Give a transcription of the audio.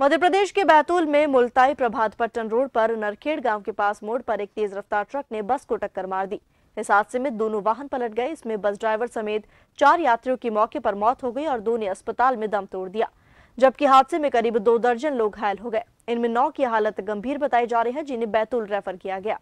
मध्य प्रदेश के बैतूल में मुलताई प्रभात पट्टन रोड पर नरखेड़ गांव के पास मोड़ पर एक तेज रफ्तार ट्रक ने बस को टक्कर मार दी इस हादसे में दोनों वाहन पलट गए इसमें बस ड्राइवर समेत चार यात्रियों की मौके पर मौत हो गई और दो ने अस्पताल में दम तोड़ दिया जबकि हादसे में करीब दो दर्जन लोग घायल हो गए इनमें नौ की हालत गंभीर बताई जा रही है जिन्हें बैतूल रेफर किया गया